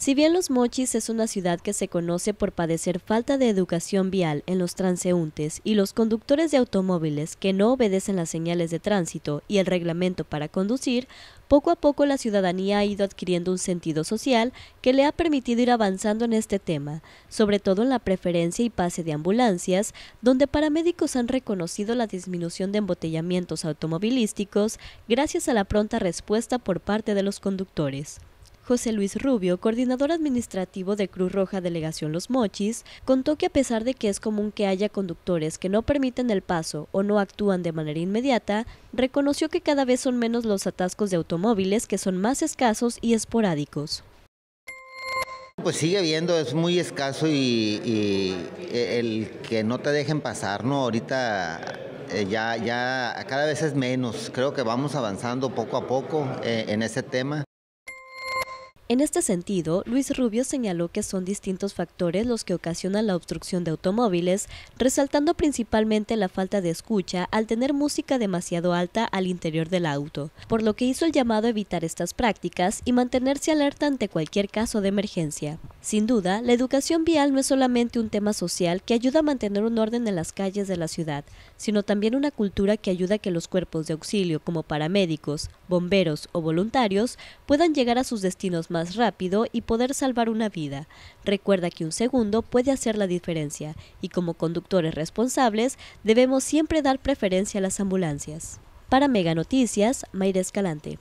Si bien Los Mochis es una ciudad que se conoce por padecer falta de educación vial en los transeúntes y los conductores de automóviles que no obedecen las señales de tránsito y el reglamento para conducir, poco a poco la ciudadanía ha ido adquiriendo un sentido social que le ha permitido ir avanzando en este tema, sobre todo en la preferencia y pase de ambulancias, donde paramédicos han reconocido la disminución de embotellamientos automovilísticos gracias a la pronta respuesta por parte de los conductores. José Luis Rubio, coordinador administrativo de Cruz Roja Delegación Los Mochis, contó que a pesar de que es común que haya conductores que no permiten el paso o no actúan de manera inmediata, reconoció que cada vez son menos los atascos de automóviles que son más escasos y esporádicos. Pues sigue habiendo, es muy escaso y, e, el que no te dejen pasar, ¿no? Ahorita eh, ya, ya cada vez es menos. Creo que vamos avanzando poco a poco eh, en ese tema. En este sentido, Luis Rubio señaló que son distintos factores los que ocasionan la obstrucción de automóviles, resaltando principalmente la falta de escucha al tener música demasiado alta al interior del auto, por lo que hizo el llamado a evitar estas prácticas y mantenerse alerta ante cualquier caso de emergencia. Sin duda, la educación vial no es solamente un tema social que ayuda a mantener un orden en las calles de la ciudad, sino también una cultura que ayuda a que los cuerpos de auxilio como paramédicos, bomberos o voluntarios puedan llegar a sus destinos más rápido y poder salvar una vida. Recuerda que un segundo puede hacer la diferencia y como conductores responsables debemos siempre dar preferencia a las ambulancias. Para Mega Noticias, Mayra Escalante.